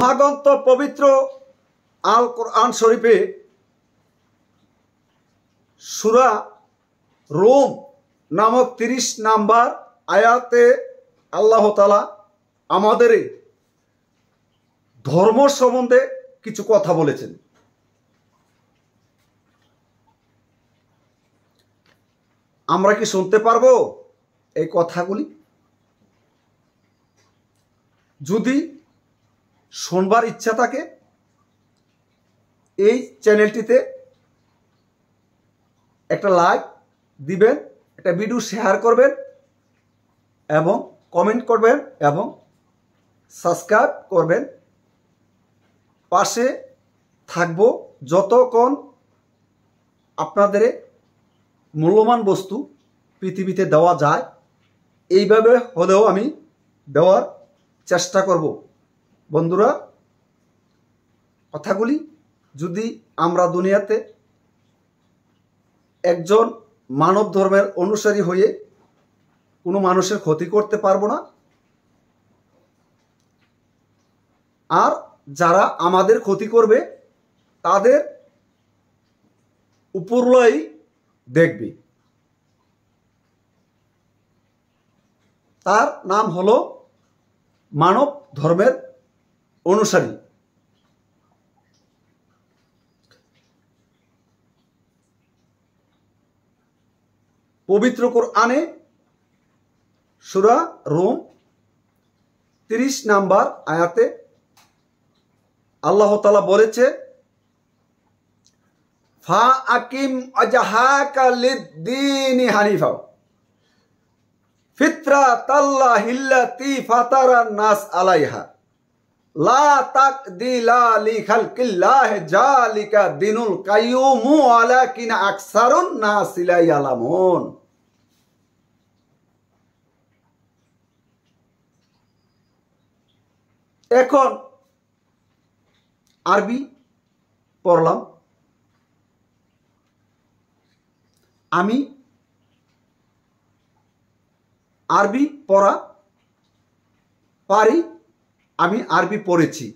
মহাগন্ত পবিত্র আল কোরআন শরীফে সুরা রোম নামক তিরিশ নাম্বার আয়াতে আল্লাহ তালা আমাদের ধর্ম সম্বন্ধে কিছু কথা বলেছেন আমরা কি শুনতে পারব এই কথাগুলি যদি শোনবার ইচ্ছা থাকে এই চ্যানেলটিতে একটা লাইক দিবেন একটা ভিডিও শেয়ার করবেন এবং কমেন্ট করবেন এবং সাবস্ক্রাইব করবেন পাশে থাকব যতক্ষণ আপনাদের মূল্যবান বস্তু পৃথিবীতে দেওয়া যায় এইভাবে হলেও আমি দেওয়ার চেষ্টা করব বন্ধুরা কথাগুলি যদি আমরা দুনিয়াতে একজন মানব ধর্মের অনুসারী হয়ে কোনো মানুষের ক্ষতি করতে পারবো না আর যারা আমাদের ক্ষতি করবে তাদের উপরলয় দেখবে তার নাম হলো মানব ধর্মের অনুসারী পবিত্র আনে সুরা রোম তিরিশ নাম্বার আয়াতে আল্লাহ তালা বলেছে ফা আকিম আজাহাকালিদ্দিন হানিফাও ফিতরা তাল্লা তি ফাতারা নাস আলাইহা লা তাক দিলা লি খালকিল্লাহ জালিকা দিনুল কাইয়ুমু আলা কিনা আকসারুন না সিলাই আলামুন এখন আরবি পড়লাম আমি আরবি পড়া পারি আমি আরবি পড়েছি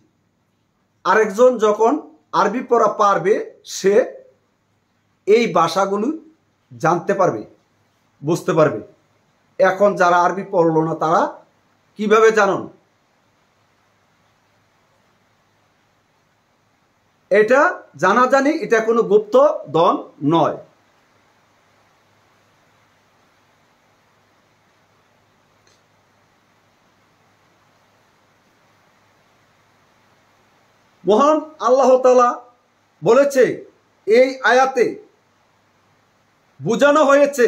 আরেকজন যখন আরবি পড়া পারবে সে এই ভাষাগুলো জানতে পারবে বুঝতে পারবে এখন যারা আরবি পড়ল না তারা কিভাবে জানুন এটা জানাজানি এটা কোনো গুপ্ত দন নয় মহান আল্লাহ তালা বলেছে এই আয়াতে বোঝানো হয়েছে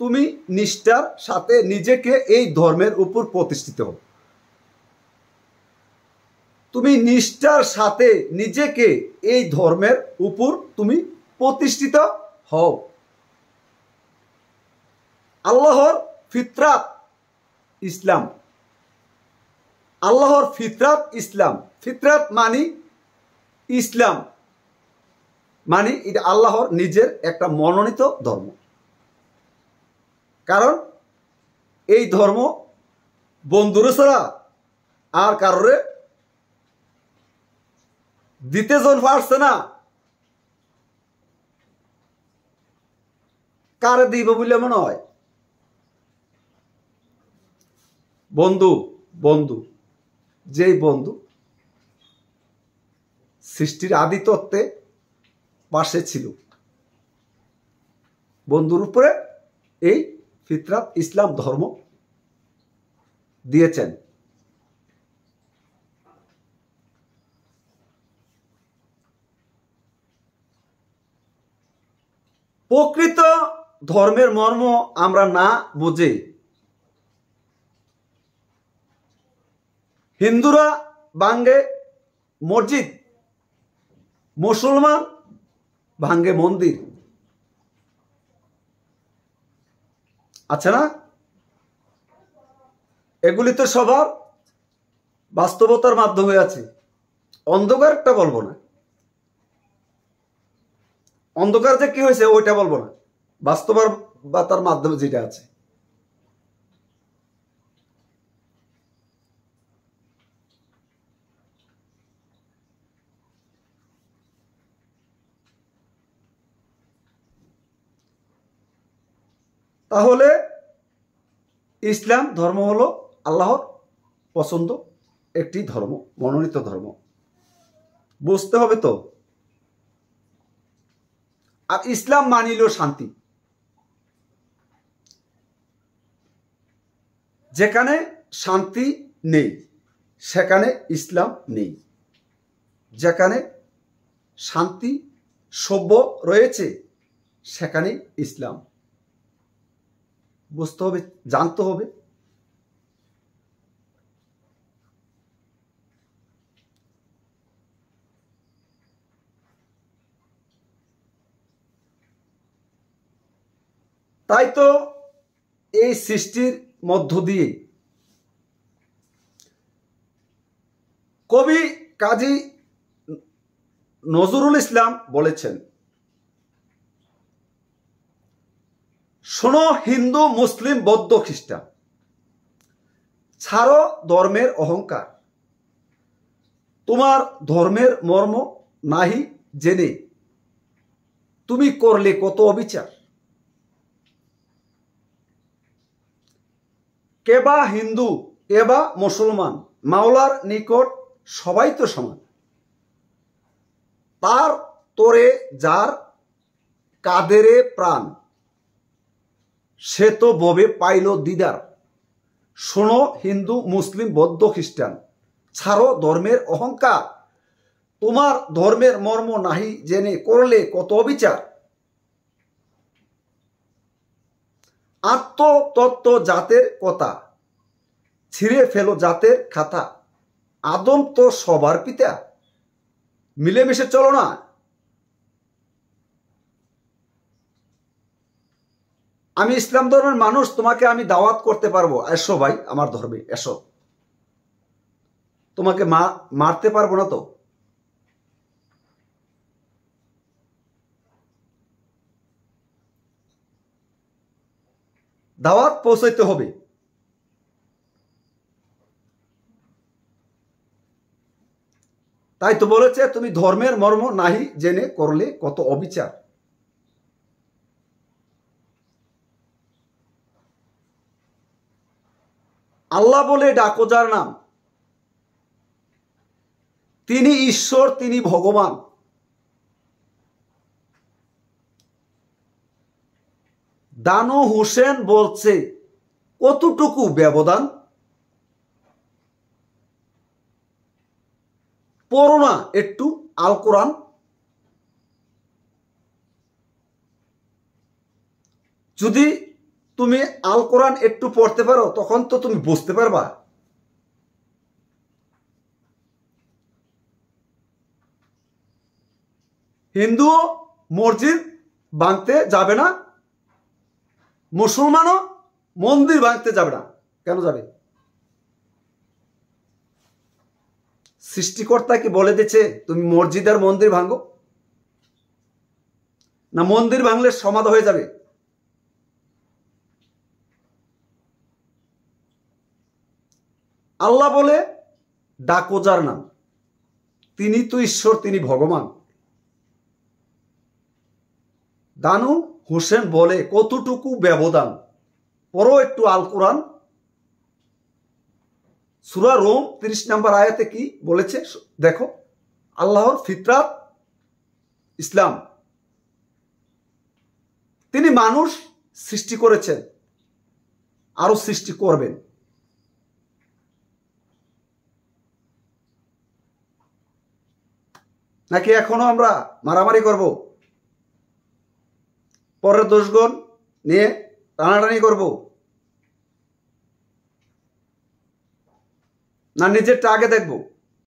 তুমি নিষ্ঠার সাথে নিজেকে এই ধর্মের উপর প্রতিষ্ঠিত হও তুমি নিষ্ঠার সাথে নিজেকে এই ধর্মের উপর তুমি প্রতিষ্ঠিত হও আল্লাহর ফিতরাত ইসলাম আল্লাহর ফিতরাত ইসলাম ফিতরাত মানি ইসলাম মানে এটা আল্লাহর নিজের একটা মনোনীত ধর্ম কারণ এই ধর্ম বন্ধুরে ছাড়া আর কারোরে দিতে জন পারছে না কারে দিব বলে মনে হয় বন্ধু বন্ধু যেই বন্ধু সৃষ্টির তত্ত্বে পাশে ছিল বন্ধুর উপরে এই ফিতরাত ইসলাম ধর্ম দিয়েছেন প্রকৃত ধর্মের মর্ম আমরা না বুঝে হিন্দুরা বাঙ্গে মসজিদ মুসলমান ভাঙ্গে মন্দির আছে না এগুলি তো সবার বাস্তবতার মাধ্যমে আছে অন্ধকার একটা বলবো না অন্ধকার যে কি হয়েছে ওইটা বলবো না বাস্তবতার মাধ্যমে যেটা আছে তাহলে ইসলাম ধর্ম হলো আল্লাহর পছন্দ একটি ধর্ম মনোনীত ধর্ম বুঝতে হবে তো আর ইসলাম মানিল শান্তি যেখানে শান্তি নেই সেখানে ইসলাম নেই যেখানে শান্তি সভ্য রয়েছে সেখানে ইসলাম বুঝতে হবে জানতে হবে তাই তো এই সৃষ্টির মধ্য দিয়ে কবি কাজী নজরুল ইসলাম বলেছেন শোনো হিন্দু মুসলিম বৌদ্ধ খ্রিস্টান ছাড়ো ধর্মের অহংকার তোমার ধর্মের মর্ম নাহি জেনে তুমি করলে কত অবিচার কেবা হিন্দু এবা মুসলমান মাওলার নিকট সবাই তো সমান তার তোরে যার কাদেরে প্রাণ সে তো ববে পাইল দিদার শোনো হিন্দু মুসলিম বৌদ্ধ খ্রিস্টান ছাড়ো ধর্মের অহংকার তোমার ধর্মের মর্ম নাহি জেনে করলে কত অবিচার আত্মতত্ত্ব জাতের কথা ছিঁড়ে ফেলো জাতের খাতা আদম তো সবার পিতা মিলেমিশে চলো না আমি ইসলাম ধর্মের মানুষ তোমাকে আমি দাওয়াত করতে পারবো এসো ভাই আমার ধর্মে এসো তোমাকে মা মারতে পারবো না তো দাওয়াত পৌঁছাইতে হবে তাই তো বলেছে তুমি ধর্মের মর্ম নাহি জেনে করলে কত অবিচার আল্লাহ বলে ডাকো যার নাম তিনি ঈশ্বর তিনি ভগবান দানু হোসেন বলছে কতটুকু ব্যবধান পড়োনা একটু আল কোরআন যদি তুমি আল কোরআন একটু পড়তে পারো তখন তো তুমি বুঝতে পারবা হিন্দু মসজিদ ভাঙতে যাবে না মুসলমানও মন্দির ভাঙতে যাবে না কেন যাবে সৃষ্টিকর্তাকে বলে দিচ্ছে তুমি মসজিদ আর মন্দির ভাঙো না মন্দির ভাঙলে সমাধা হয়ে যাবে আল্লাহ বলে ডাকো যার নাম তিনি তো ঈশ্বর তিনি ভগবান দানু হোসেন বলে কতটুকু ব্যবধান পরও একটু আল কোরআন সুরা রোম তিরিশ নাম্বার আয়াতে কি বলেছে দেখো আল্লাহর ফিতরাত ইসলাম তিনি মানুষ সৃষ্টি করেছেন আরো সৃষ্টি করবেন নাকি এখনও আমরা মারামারি করব পরের দোষগুণ নিয়ে টানাটানি করব না নিজেরটা আগে দেখবো